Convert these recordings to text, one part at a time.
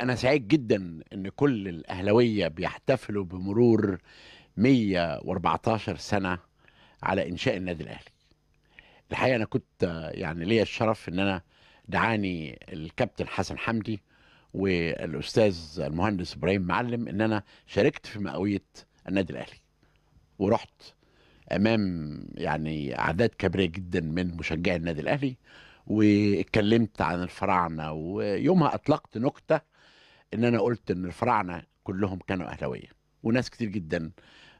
انا سعيد جدا ان كل الاهلاويه بيحتفلوا بمرور 114 سنه على انشاء النادي الاهلي الحقيقه انا كنت يعني ليا الشرف ان انا دعاني الكابتن حسن حمدي والاستاذ المهندس ابراهيم معلم ان انا شاركت في مئويه النادي الاهلي ورحت امام يعني اعداد كبيره جدا من مشجعي النادي الاهلي واتكلمت عن الفراعنه ويومها اطلقت نكته ان انا قلت ان الفراعنه كلهم كانوا اهلاويه وناس كتير جدا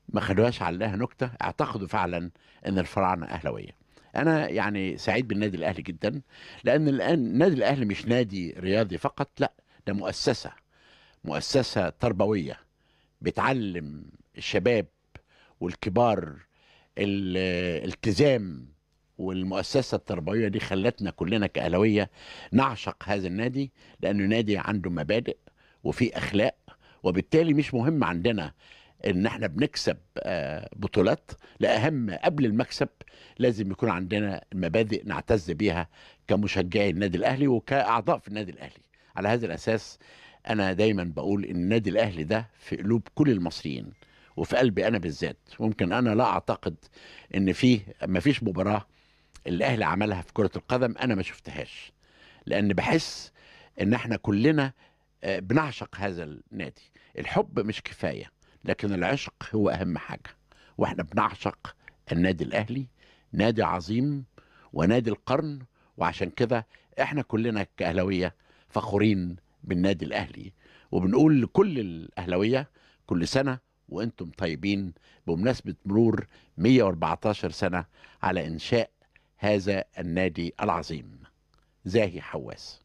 ما خدوهاش عليها نكته اعتقدوا فعلا ان الفراعنه اهلاويه انا يعني سعيد بالنادي الاهلي جدا لان الان النادي الاهلي مش نادي رياضي فقط لا ده مؤسسه مؤسسه تربويه بتعلم الشباب والكبار الالتزام والمؤسسه التربويه دي خلتنا كلنا كاهلاويه نعشق هذا النادي لانه نادي عنده مبادئ وفي اخلاق وبالتالي مش مهم عندنا ان احنا بنكسب آه، بطولات لا اهم قبل المكسب لازم يكون عندنا مبادئ نعتز بيها كمشجعي النادي الاهلي وكاعضاء في النادي الاهلي على هذا الاساس انا دايما بقول ان النادي الاهلي ده في قلوب كل المصريين وفي قلبي انا بالذات ممكن انا لا اعتقد ان فيه مفيش مباراه اللي الاهلي عملها في كره القدم انا ما شفتهاش لان بحس ان احنا كلنا آه، بنعشق هذا النادي الحب مش كفايه لكن العشق هو اهم حاجه واحنا بنعشق النادي الاهلي نادي عظيم ونادي القرن وعشان كده احنا كلنا كاهلاويه فخورين بالنادي الاهلي وبنقول لكل الاهلاويه كل سنه وانتم طيبين بمناسبه مرور 114 سنه على انشاء هذا النادي العظيم زاهي حواس